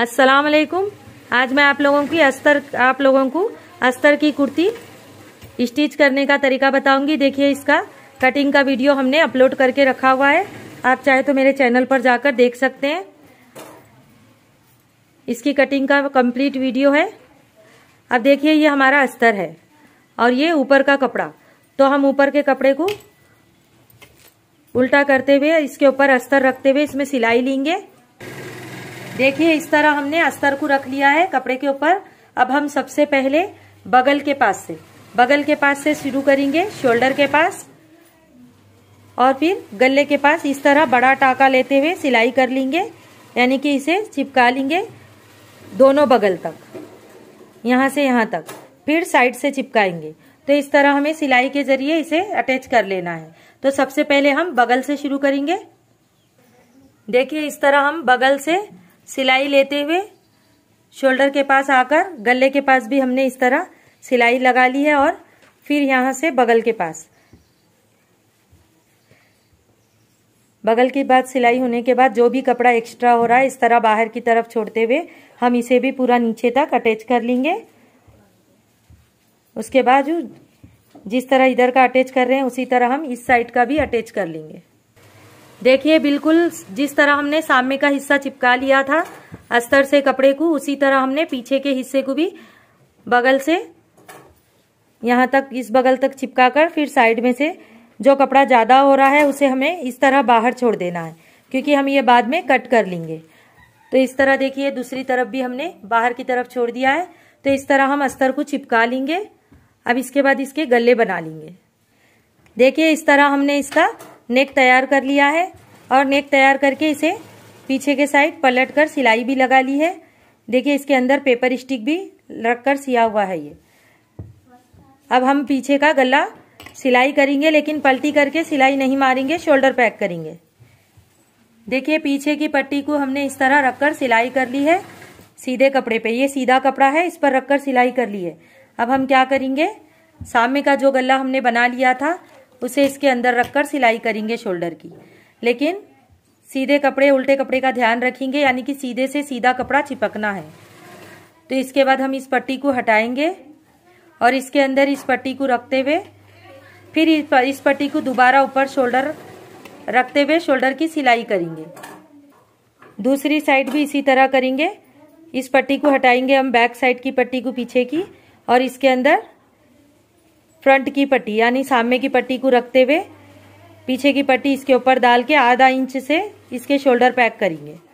अस्सलाम वालेकुम आज मैं आप लोगों की अस्तर आप लोगों को अस्तर की कुर्ती स्टिच करने का तरीका बताऊंगी देखिए इसका कटिंग का वीडियो हमने अपलोड करके रखा हुआ है आप चाहे तो मेरे चैनल पर जाकर देख सकते हैं इसकी कटिंग का कंप्लीट वीडियो है अब देखिए ये हमारा अस्तर है और ये ऊपर का कपड़ा तो हम ऊपर के कपड़े को उल्टा करते हुए इसके ऊपर अस्तर रखते हुए इसमें सिलाई लेंगे देखिए इस तरह हमने अस्तर को रख लिया है कपड़े के ऊपर अब हम सबसे पहले बगल के पास से बगल के पास से शुरू करेंगे शोल्डर के पास और फिर गले के पास इस तरह बड़ा टाका लेते हुए सिलाई कर लेंगे यानी कि इसे चिपका लेंगे दोनों बगल तक यहाँ से यहाँ तक फिर साइड से चिपकाएंगे तो इस तरह हमें सिलाई के जरिए इसे अटैच कर लेना है तो सबसे पहले हम बगल से शुरू करेंगे देखिए इस तरह हम बगल से सिलाई लेते हुए शोल्डर के पास आकर गले के पास भी हमने इस तरह सिलाई लगा ली है और फिर यहाँ से बगल के पास बगल के बाद सिलाई होने के बाद जो भी कपड़ा एक्स्ट्रा हो रहा है इस तरह बाहर की तरफ छोड़ते हुए हम इसे भी पूरा नीचे तक अटैच कर लेंगे उसके बाद जिस तरह इधर का अटैच कर रहे हैं उसी तरह हम इस साइड का भी अटैच कर लेंगे देखिए बिल्कुल जिस तरह हमने सामने का हिस्सा चिपका लिया था अस्तर से कपड़े को उसी तरह हमने पीछे के हिस्से को भी बगल से यहाँ तक इस बगल तक चिपका कर फिर साइड में से जो कपड़ा ज़्यादा हो रहा है उसे हमें इस तरह बाहर छोड़ देना है क्योंकि हम ये बाद में कट कर लेंगे तो इस तरह देखिए दूसरी तरफ भी हमने बाहर की तरफ छोड़ दिया है तो इस तरह हम अस्तर को चिपका लेंगे अब इसके बाद इसके गले बना लेंगे देखिए इस तरह हमने इसका नेक तैयार कर लिया है और नेक तैयार करके इसे पीछे के साइड पलट कर सिलाई भी लगा ली है देखिए इसके अंदर पेपर स्टिक भी रख कर सिया हुआ है ये अब हम पीछे का गला सिलाई करेंगे लेकिन पलटी करके सिलाई नहीं मारेंगे शोल्डर पैक करेंगे देखिए पीछे की पट्टी को हमने इस तरह रखकर सिलाई कर ली है सीधे कपड़े पे ये सीधा कपड़ा है इस पर रखकर सिलाई कर ली है अब हम क्या करेंगे सामने का जो गला हमने बना लिया था उसे इसके अंदर रखकर सिलाई करेंगे शोल्डर की लेकिन सीधे कपड़े उल्टे कपड़े का ध्यान रखेंगे यानी कि सीधे से सीधा कपड़ा चिपकना है तो इसके बाद हम इस पट्टी को हटाएंगे और इसके अंदर इस पट्टी को रखते हुए फिर इस पट्टी को दोबारा ऊपर शोल्डर रखते हुए शोल्डर की सिलाई करेंगे दूसरी साइड भी इसी तरह करेंगे इस पट्टी को हटाएंगे हम बैक साइड की पट्टी को पीछे की और इसके अंदर फ्रंट की पट्टी यानी सामने की पट्टी को रखते हुए पीछे की पट्टी इसके ऊपर डाल के आधा इंच से इसके शोल्डर पैक करेंगे